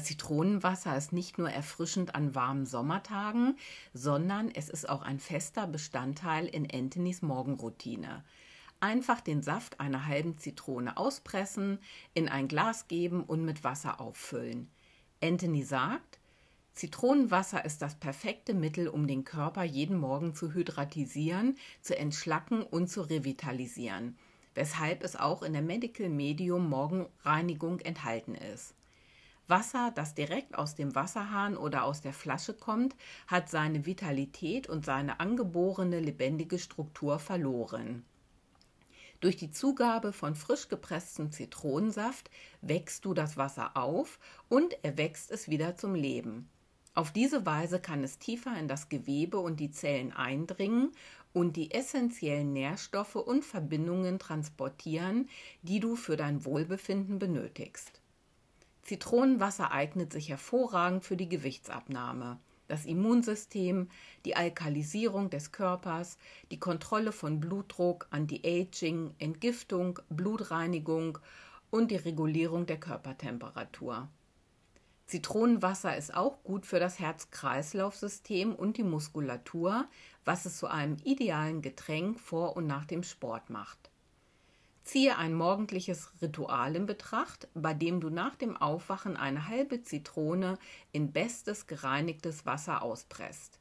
das Zitronenwasser ist nicht nur erfrischend an warmen Sommertagen, sondern es ist auch ein fester Bestandteil in Anthonys Morgenroutine. Einfach den Saft einer halben Zitrone auspressen, in ein Glas geben und mit Wasser auffüllen. Anthony sagt, Zitronenwasser ist das perfekte Mittel, um den Körper jeden Morgen zu hydratisieren, zu entschlacken und zu revitalisieren, weshalb es auch in der Medical Medium Morgenreinigung enthalten ist. Wasser, das direkt aus dem Wasserhahn oder aus der Flasche kommt, hat seine Vitalität und seine angeborene lebendige Struktur verloren. Durch die Zugabe von frisch gepresstem Zitronensaft wächst du das Wasser auf und erwächst es wieder zum Leben. Auf diese Weise kann es tiefer in das Gewebe und die Zellen eindringen und die essentiellen Nährstoffe und Verbindungen transportieren, die du für dein Wohlbefinden benötigst. Zitronenwasser eignet sich hervorragend für die Gewichtsabnahme, das Immunsystem, die Alkalisierung des Körpers, die Kontrolle von Blutdruck, Anti-Aging, Entgiftung, Blutreinigung und die Regulierung der Körpertemperatur. Zitronenwasser ist auch gut für das Herz-Kreislauf-System und die Muskulatur, was es zu einem idealen Getränk vor und nach dem Sport macht. Ziehe ein morgendliches Ritual in Betracht, bei dem du nach dem Aufwachen eine halbe Zitrone in bestes gereinigtes Wasser auspresst.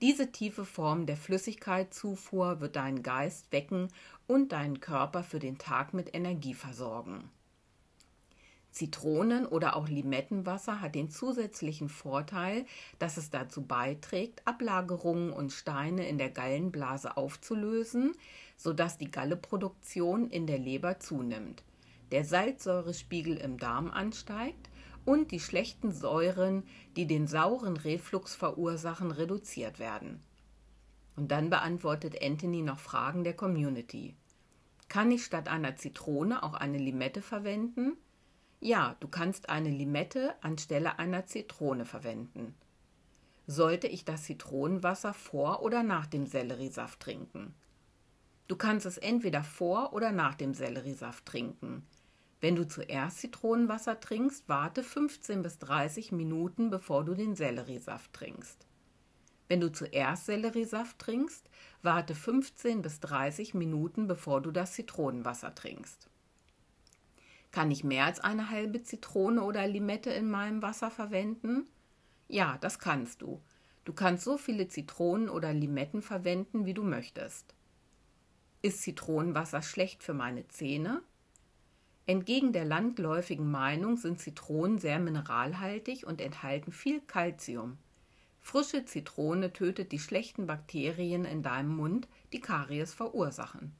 Diese tiefe Form der Flüssigkeitszufuhr wird deinen Geist wecken und deinen Körper für den Tag mit Energie versorgen Zitronen- oder auch Limettenwasser hat den zusätzlichen Vorteil, dass es dazu beiträgt, Ablagerungen und Steine in der Gallenblase aufzulösen, sodass die Galleproduktion in der Leber zunimmt, der Salzsäurespiegel im Darm ansteigt und die schlechten Säuren, die den sauren Reflux verursachen, reduziert werden. Und dann beantwortet Anthony noch Fragen der Community. Kann ich statt einer Zitrone auch eine Limette verwenden? Ja, du kannst eine Limette anstelle einer Zitrone verwenden. Sollte ich das Zitronenwasser vor oder nach dem Selleriesaft trinken? Du kannst es entweder vor oder nach dem Selleriesaft trinken. Wenn du zuerst Zitronenwasser trinkst, warte 15 bis 30 Minuten, bevor du den Selleriesaft trinkst. Wenn du zuerst Selleriesaft trinkst, warte 15 bis 30 Minuten, bevor du das Zitronenwasser trinkst. Kann ich mehr als eine halbe Zitrone oder Limette in meinem Wasser verwenden? Ja, das kannst du. Du kannst so viele Zitronen oder Limetten verwenden, wie du möchtest. Ist Zitronenwasser schlecht für meine Zähne? Entgegen der landläufigen Meinung sind Zitronen sehr mineralhaltig und enthalten viel Kalzium. Frische Zitrone tötet die schlechten Bakterien in deinem Mund, die Karies verursachen.